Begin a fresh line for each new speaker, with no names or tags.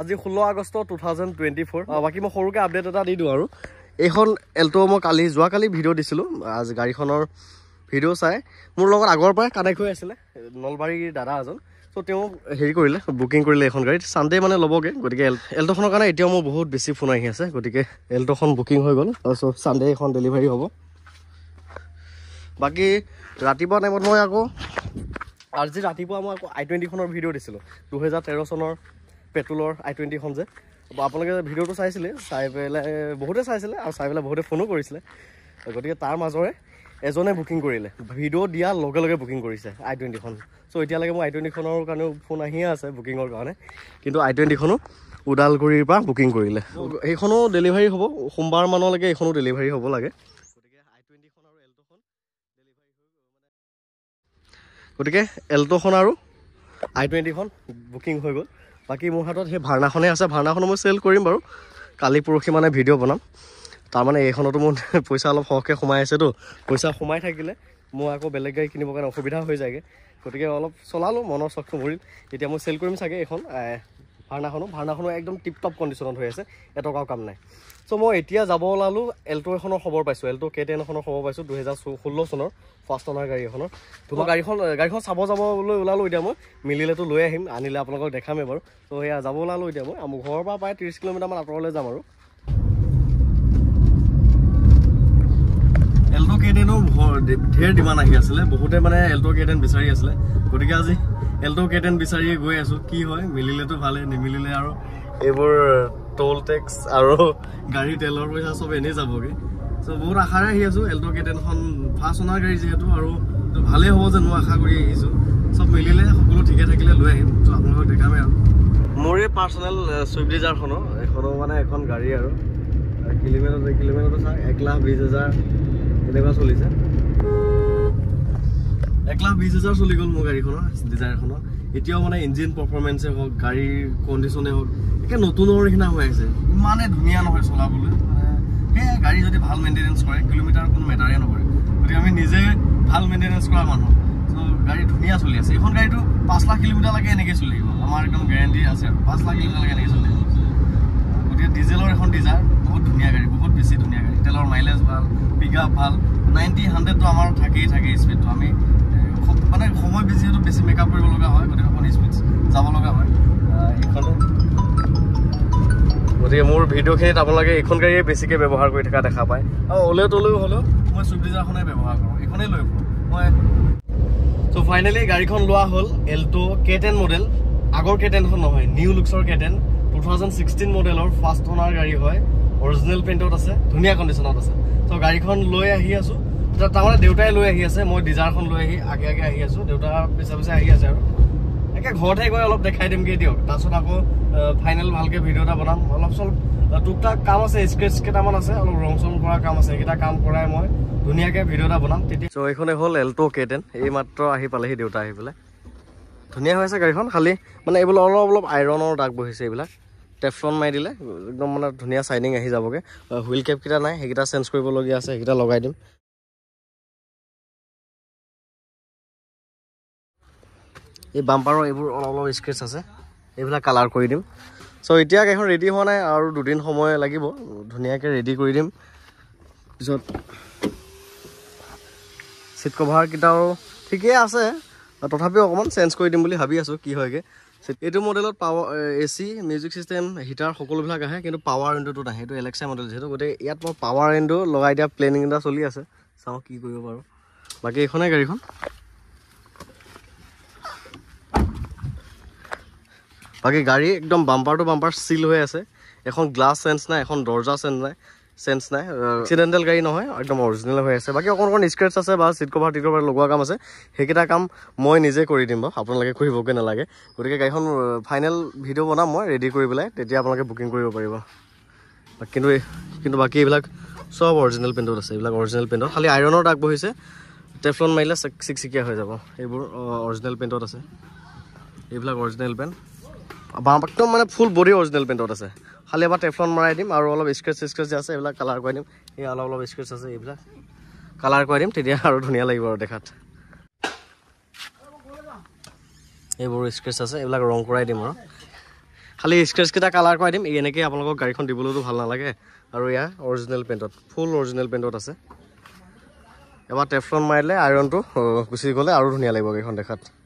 আজি ষোল্ল August two thousand twenty four বাকী মই সৰুকে আপডেট এটা দি দিওঁ আৰু এইখন এল্ট' মই কালি যোৱাকালি ভিডিঅ' দিছিলোঁ আজি গাড়ীখনৰ ভিডিঅ' চাই মোৰ লগত আগৰ পৰাই কানেক্ট হৈ আছিলে নলবাৰীৰ দাদা এজন চ' তেওঁ হেৰি কৰিলে বুকিং কৰিলে এইখন গাড়ীত চানডে' মানে ল'বগৈ গতিকে এল্ট'খনৰ কাৰণে এতিয়াও মোৰ বহুত বেছি ফোন আহি আছে গতিকে এল্ট'খন বুকিং হৈ গ'ল চ' ছানডে এইখন ডেলিভাৰী হ'ব বাকী ৰাতিপুৱা টাইমত মই আকৌ আজি ৰাতিপুৱা মই আকৌ আই টুৱেণ্টিখনৰ ভিডিঅ' দিছিলোঁ দুহেজাৰ তেৰ চনৰ পেট্ৰলৰ আই টুৱেণ্টিখন যে আপোনালোকে ভিডিঅ'টো চাইছিলে চাই পেলাই বহুতে চাইছিলে আৰু চাই পেলাই বহুতে ফোনো কৰিছিলে গতিকে তাৰ মাজৰে এজনে বুকিং কৰিলে ভিডিঅ' দিয়াৰ লগে লগে বুকিং কৰিছে আই টুৱেণ্টিখন চ' এতিয়ালৈকে মোৰ আই টুৱেণ্টিখনৰ কাৰণেও ফোন আহিয়ে আছে বুকিঙৰ কাৰণে কিন্তু আই টুৱেণ্টিখনো ওদালগুৰিৰ পৰা বুকিং কৰিলে সেইখনো ডেলিভাৰী হ'ব সোমবাৰমানলৈকে এইখনো ডেলিভাৰী হ'ব লাগে গতিকে আই টুৱেণ্টিখন আৰু এল্ট'খন ডেলিভাৰী গতিকে এল্ট'খন আৰু আই টুৱেণ্টিখন বুকিং হৈ গ'ল বাকী মোৰ হাতত সেই ভাৰনাখনেই আছে ভাৰনাখনো মই চেল কৰিম বাৰু কালি পৰহি মানে ভিডিঅ' বনাম তাৰমানে এইখনতো মোৰ পইচা অলপ সৰহকৈ সোমাই আছেতো পইচা সোমাই থাকিলে মোৰ আকৌ বেলেগ গাড়ী কিনিবৰ কাৰণে অসুবিধা হৈ যায়গৈ গতিকে অলপ চলালোঁ মনৰ চখটো ভৰিল এতিয়া মই চেল কৰিম চাগে এইখন ভাৰনাখনো ভাৰনাখনো একদম টিপ টপ কণ্ডিশ্যনত হৈ আছে এটকাও কাম নাই চ' মই এতিয়া যাব ওলালোঁ এল্ট' এখনৰ খবৰ পাইছোঁ এল্ট' কে টেন এখনৰ খবৰ পাইছোঁ দুহেজাৰ ষোল্ল চনৰ ফাৰ্ষ্ট অনাৰ গাড়ী এখনৰ মই গাড়ীখন গাড়ীখন চাব যাবলৈ ওলালোঁ এতিয়া মই মিলিলেতো লৈ আহিম আনিলে আপোনালোকক দেখামেই বাৰু চ' সেয়া যাব ওলালোঁ এতিয়া মই মোৰ ঘৰৰ পৰা প্ৰায় ত্ৰিছ কিলোমিটাৰমান আঁতৰলৈ যাম আৰু এল্ট' কে টেনৰ ঢেৰ ডিমাণ্ড আহি আছিলে বহুতে মানে এল্ট' কে টেন বিচাৰি আছিলে গতিকে আজি হেল্থ কেটেন বিচাৰিয়ে গৈ আছো কি হয় মিলিলেতো ভালেই নিমিলিলে আৰু এইবোৰ টোল টেক্স আৰু গাড়ী তেলৰ পইচা চব এনেই যাবগৈ চ' বহুত আশাৰে আহি আছোঁ এল্ট' কেটেনখন ফাৰ্ষ্ট অনাৰ গাড়ী যিহেতু আৰু ভালেই হ'ব জানো আশা কৰি আহিছোঁ চব মিলিলে সকলো ঠিকে থাকিলে লৈ আহিম চ' আপোনালোকক দেখামে আৰু মোৰে পাৰ্চনেল চুইফ ডিজাৰখনো এখনো মানে এখন গাড়ী আৰু কিলোমিটাৰ কিলোমিটাৰটো চাওক এক লাখ বিছ হেজাৰ এনেকুৱা চলিছে এক লাখ বিশ হাজাৰ চলি গ'ল মোৰ গাড়ীখনৰ ডিজাইনখনৰ এতিয়াও মানে ইঞ্জিন পাৰফৰ্মেঞ্চে হওক গাড়ীৰ কণ্ডিশ্যনে হওক একে নতুনৰ নিচিনা হৈ আছে ইমানে ধুনীয়া নহয় চলাবলৈ মানে সেই গাড়ী যদি ভাল মেইনটেনেঞ্চ কৰে কিলোমিটাৰ কোনো মেটাৰে নকৰে গতিকে আমি নিজে ভাল মেইনটেনেঞ্চ কৰা মানুহ চ' গাড়ী ধুনীয়া চলি আছে এইখন গাড়ীটো পাঁচ লাখ কিলোমিটাৰলৈকে এনেকৈ চলি থাকিব আমাৰ একদম গেৰেণ্টি আছে আৰু পাঁচ লাখ কিলোমিটাৰলৈকে এনেকৈ চলি থাকিব গতিকে ডিজেলৰ এখন ডিজাৰ বহুত ধুনীয়া গাড়ী বহুত বেছি ধুনীয়া গাড়ী তেলৰ মাইলেজ ভাল পিক আপ ভাল নাইণ্টি হাণ্ড্ৰেডটো আমাৰ থাকেই থাকেই স্পীডটো আমি মানে সময় বেছি যিহেতু বেছি মেকআপ কৰিব লগা হয় গতিকে অকণ স্পীড যাব লগা হয় গতিকে মোৰ ভিডিঅ'খিনিত আপোনালোকে এইখন গাড়ীয়ে বেছিকৈ ব্যৱহাৰ কৰি থকা দেখা পায় আৰু অলেও তলৈও হ'লেও মই চুইফ ডিজাৰখনেই ব্যৱহাৰ কৰোঁ এইখনেই লৈ মই চ' ফাইনেলি গাড়ীখন লোৱা হ'ল এল্ট' কে টেন মডেল আগৰ কে টেনখন নহয় নিউ লুকছৰ K ten two thousand sixteen মডেলৰ ফাৰ্ষ্ট অনাৰ গাড়ী হয় অৰিজিনেল পেইণ্টত আছে ধুনীয়া কণ্ডিশ্যনত আছে চ' গাড়ীখন লৈ আহি আছোঁ তাৰমানে দেউতাই লৈ আহি আছে মই ডিজাৰখন লৈ আহি আগে আগে আহি আছো দেউতা পিছে পিছে আহি আছে আৰু একে ঘৰতে গৈ অলপ দেখাই দিমগৈ দিয়ক তাৰপিছত আকৌ ফাইনেল ভালকে ভিডিঅ' এটা বনাম অলপ চলপ টুক কাম আছে স্ক্ৰেচ কেইটামান আছে অলপ ৰং চং কৰা কাম আছে এইকেইটা কাম কৰাই মই ধুনীয়াকে ভিডিঅ' এটা বনাম তেতিয়া চ' এইখনে হ'ল এল্ট' কে টেন এই মাত্ৰ আহি পালেহি দেউতা আহি পেলাই ধুনীয়া হৈ আছে গাড়ীখন খালী মানে এইবোৰ অলপ অলপ আইৰণৰ দাগ বহিছে এইবিলাক টেফলন মাৰি দিলে একদম মানে ধুনীয়া চাইনিং আহি যাবগৈ হুইল কেপকেইটা নাই সেইকেইটা চেঞ্জ কৰিবলগীয়া আছে সেইকেইটা লগাই দিম এই বাম্পাৰৰ এইবোৰ অলপ অলপ স্ক্ৰেচ আছে এইবিলাক কালাৰ কৰি দিম চ' এতিয়া গাড়ীখন ৰেডি হোৱা নাই আৰু দুদিন সময় লাগিব ধুনীয়াকৈ ৰেডি কৰি দিম পিছত ছিট কভাৰকেইটাও ঠিকেই আছে তথাপিও অকণমান চেঞ্জ কৰি দিম বুলি ভাবি আছোঁ কি হয়গৈ এইটো মডেলত power A C music system heater সকলোবিলাক আহে কিন্তু পাৱাৰ ইণ্ডোটো নাহে এইটো এলেক্সাই মডেল যিহেতু গতিকে ইয়াত মই পাৱাৰ ইণ্ডো লগাই দিয়া প্লেনিং এটা চলি আছে চাওঁ কি কৰিব পাৰোঁ বাকী এইখনে গাড়ীখন বাকী গাড়ী একদম বাম্পাৰ টু বাম্পাৰ চিল হৈ আছে এখন গ্লাছ চেঞ্চ নাই এখন দৰ্জা চেঞ্চ নাই চেঞ্চ নাই এক্সিডেণ্টেল গাড়ী নহয় একদম অৰিজিনেল হৈ আছে বাকী অকণ অকণ স্ক্ৰেচ আছে বা চিট কভাৰ টিট কভাৰ লগোৱা কাম আছে সেইকেইটা কাম মই নিজে কৰি দিম বাৰু আপোনালোকে কৰিবগৈ নালাগে গতিকে গাড়ীখন ফাইনেল ভিডিঅ' বনাম মই ৰেডি কৰি পেলাই তেতিয়া আপোনালোকে বুকিং কৰিব পাৰিব কিন্তু কিন্তু বাকী এইবিলাক চব অৰিজিনেল পেণ্টত আছে এইবিলাক অৰিজিনেল পেণ্টত খালি আইৰণৰ দাগ বহিছে টেফলন মাৰিলে চিকচিকীয়া হৈ যাব এইবোৰ অৰিজিনেল পেণ্টত আছে এইবিলাক অৰিজিনেল পেণ্ট একদম মানে ফুল বডি অৰিজিনেল পেণ্টত আছে খালি এবাৰ টেফলন মৰাই দিম আৰু অলপ স্কেচ স্কেচ যে আছে এইবিলাক কালাৰ কৰাই দিম এই অলপ অলপ স্কেচ আছে এইবিলাক কালাৰ কৰাই দিম তেতিয়া আৰু ধুনীয়া লাগিব আৰু দেখাত এইবোৰ স্কেচ আছে এইবিলাক ৰং কৰাই দিম আৰু খালি স্কেচকেইটা কালাৰ কৰাই দিম এনেকৈ আপোনালোকক গাড়ীখন দিবলৈতো ভাল নালাগে আৰু ইয়াৰ অৰিজিনেল পেণ্টত ফুল অৰিজিনেল পেণ্টত আছে এবাৰ টেফলন মাৰিলে আইৰণটো গুচি গ'লে আৰু ধুনীয়া লাগিব গাড়ীখন দেখাত